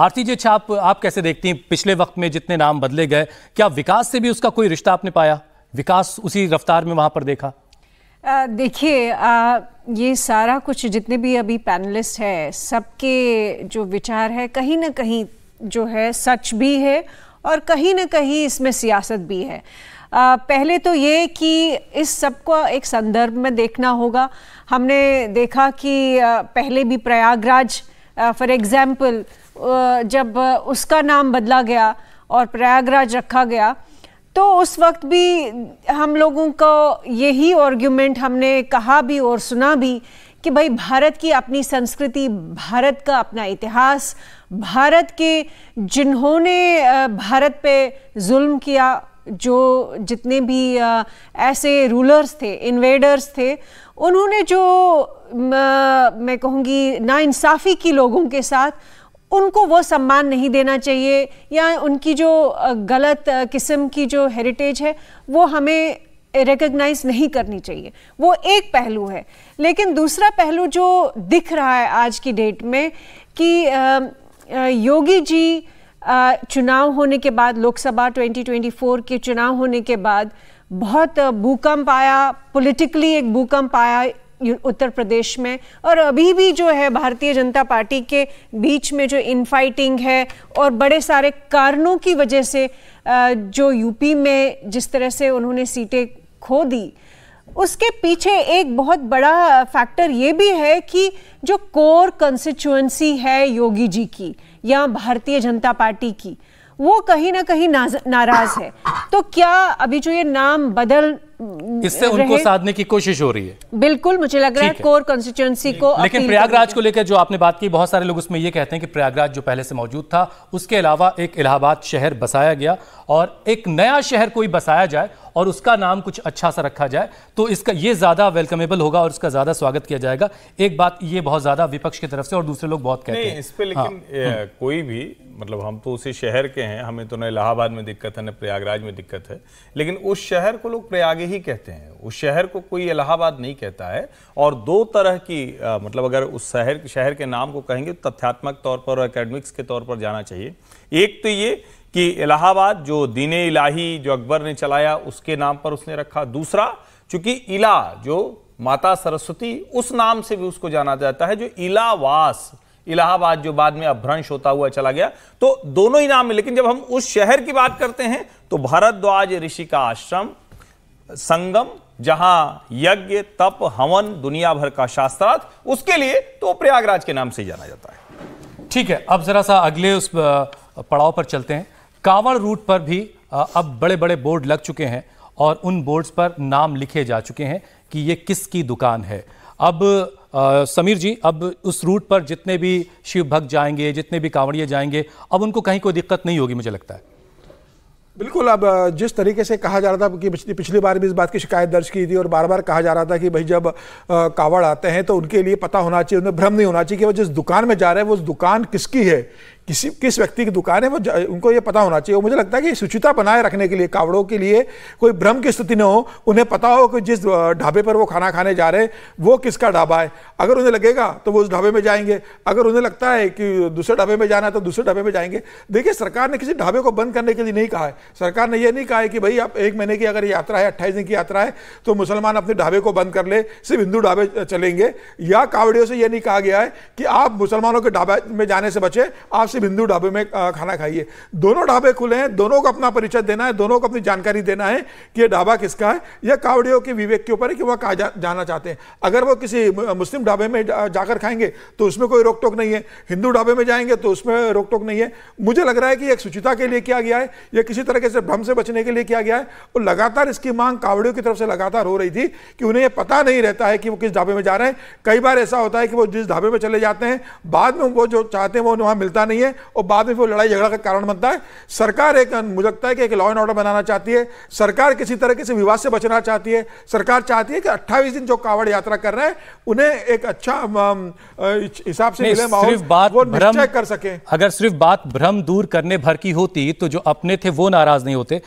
आरती जी अच्छा आप, आप कैसे देखती हैं पिछले वक्त में जितने नाम बदले गए क्या विकास से भी उसका कोई रिश्ता आपने पाया विकास उसी रफ्तार में वहाँ पर देखा देखिए ये सारा कुछ जितने भी अभी पैनलिस्ट है सबके जो विचार है कहीं ना कहीं जो है सच भी है और कहीं ना कहीं इसमें सियासत भी है आ, पहले तो ये कि इस सब को एक संदर्भ में देखना होगा हमने देखा कि पहले भी Prayagraj for uh, example uh, जब uh, उसका नाम बदला गया और प्रयागराज रखा गया तो उस वक्त भी हम लोगों को यही आर्ग्यूमेंट हमने कहा भी और सुना भी कि भाई भारत की अपनी संस्कृति भारत का अपना इतिहास भारत के जिन्होंने भारत पे जुल्म किया जो जितने भी ऐसे रूलर्स थे इन्वेडर्स थे उन्होंने जो मैं कहूँगी नाइंसाफ़ी की लोगों के साथ उनको वो सम्मान नहीं देना चाहिए या उनकी जो गलत किस्म की जो हेरिटेज है वो हमें रिकग्नाइज नहीं करनी चाहिए वो एक पहलू है लेकिन दूसरा पहलू जो दिख रहा है आज की डेट में कि योगी जी चुनाव होने के बाद लोकसभा 2024 के चुनाव होने के बाद बहुत भूकंप आया पॉलिटिकली एक भूकंप आया उत्तर प्रदेश में और अभी भी जो है भारतीय जनता पार्टी के बीच में जो इनफाइटिंग है और बड़े सारे कारणों की वजह से जो यूपी में जिस तरह से उन्होंने सीटें खो दी उसके पीछे एक बहुत बड़ा फैक्टर ये भी है कि जो कोर कंस्टिट्यूएंसी है योगी जी की या भारतीय जनता पार्टी की वो कहीं ना कहीं नाराज है तो क्या अभी जो ये नाम बदल इससे उनको साधने की कोशिश हो रही है बिल्कुल मुझे लग रहा है कोर कॉन्स्टिट्युएंसी को लेकिन प्रयागराज को लेकर जो आपने बात की बहुत सारे लोग उसमें यह कहते हैं कि प्रयागराज जो पहले से मौजूद था उसके अलावा एक इलाहाबाद शहर बसाया गया और एक नया शहर कोई बसाया जाए और उसका नाम कुछ अच्छा सा रखा जाए तो इसका यह ज़्यादा वेलकमेबल होगा और इसका ज़्यादा स्वागत किया जाएगा एक बात ये बहुत ज़्यादा विपक्ष की तरफ से और दूसरे लोग बहुत कहते हैं इस पर लेकिन हाँ। कोई भी मतलब हम तो उसी शहर के हैं हमें तो न इलाहाबाद में दिक्कत है न प्रयागराज में दिक्कत है लेकिन उस शहर को लोग प्रयाग ही कहते हैं उस शहर को कोई इलाहाबाद नहीं कहता है और दो तरह की आ, मतलब अगर उस शहर शहर के नाम को कहेंगे तो तथ्यात्मक तौर पर एकेडमिक्स के तौर पर जाना चाहिए एक तो ये कि इलाहाबाद जो दीन इलाही जो अकबर ने चलाया उसके नाम पर उसने रखा दूसरा चूंकि इला जो माता सरस्वती उस नाम से भी उसको जाना जाता है जो इलावास इलाहाबाद जो बाद में अभ्रंश होता हुआ चला गया तो दोनों ही नाम है लेकिन जब हम उस शहर की बात करते हैं तो भारद्वाज ऋषि का आश्रम संगम जहां यज्ञ तप हवन दुनिया भर का शास्त्रार्थ उसके लिए तो प्रयागराज के नाम से ही जाना जाता है ठीक है अब जरा सा अगले उस पड़ाव पर चलते हैं कांवड़ रूट पर भी अब बड़े बड़े बोर्ड लग चुके हैं और उन बोर्ड्स पर नाम लिखे जा चुके हैं कि ये किसकी दुकान है अब आ, समीर जी अब उस रूट पर जितने भी शिव भक्त जाएंगे जितने भी कांवड़िए जाएंगे अब उनको कहीं कोई दिक्कत नहीं होगी मुझे लगता है बिल्कुल अब जिस तरीके से कहा जा रहा था कि पिछली बार भी इस बात की शिकायत दर्ज की थी और बार बार कहा जा रहा था कि भाई जब कावड़ आते हैं तो उनके लिए पता होना चाहिए उन्हें भ्रम नहीं होना चाहिए कि वो जिस दुकान में जा रहे हैं वो उस दुकान किसकी है किसी किस व्यक्ति की दुकान है वो उनको ये पता होना चाहिए मुझे लगता है कि शुचिता बनाए रखने के लिए कावड़ों के लिए कोई भ्रम की स्थिति न हो उन्हें पता हो कि जिस ढाबे पर वो खाना खाने जा रहे हैं वो किसका ढाबा है अगर उन्हें लगेगा तो वो उस ढाबे में जाएंगे अगर उन्हें लगता है कि दूसरे ढाबे में जाना है तो दूसरे ढाबे में जाएंगे देखिए सरकार ने किसी ढाबे को बंद करने के लिए नहीं कहा है सरकार ने यह नहीं कहा है कि भाई आप एक महीने की अगर यात्रा है अट्ठाईस दिन की यात्रा है तो मुसलमान अपने ढाबे को बंद कर ले सिर्फ हिंदू ढाबे चलेंगे या कावड़ियों से यह नहीं कहा गया है कि आप मुसलमानों के ढाबे में जाने से बचे आप से बिंदु ढाबे में खाना खाइए दोनों ढाबे खुले हैं दोनों को अपना परिचय देना है दोनों को अपनी जानकारी देना है कि ये ढाबा किसका है यह कावड़ियों के विवेक के ऊपर है कि वह कहा जा, जाना चाहते हैं अगर वो किसी मुस्लिम ढाबे में जाकर खाएंगे तो उसमें कोई रोक टोक नहीं है हिंदू ढाबे में जाएंगे तो उसमें रोक टोक नहीं है मुझे लग रहा है कि एक शुचिता के लिए किया गया है या किसी तरह से भ्रम से बचने के लिए किया गया है और लगातार इसकी मांग कावड़ियों की तरफ से लगातार हो रही थी कि उन्हें यह पता नहीं रहता है कि वो किस ढाबे में जा रहे हैं कई बार ऐसा होता है कि वो जिस ढाबे में चले जाते हैं बाद में वो जो चाहते हैं वो वहाँ मिलता नहीं है है और बाद में फिर लड़ाई झगड़ा का कारण बनता है सरकार एक मुझे लगता है कि एक लॉ एंड ऑर्डर बनाना चाहती है सरकार किसी तरह किसी विवाद से बचना चाहती है सरकार चाहती है कि अट्ठाईस दिन जो कावड़ यात्रा कर रहे हैं उन्हें एक अच्छा हिसाब से मिले सिर्फ बात वो भ्रम कर सके अगर सिर्फ बात भ्रम दूर करने भर की होती तो जो अपने थे वो नाराज नहीं होते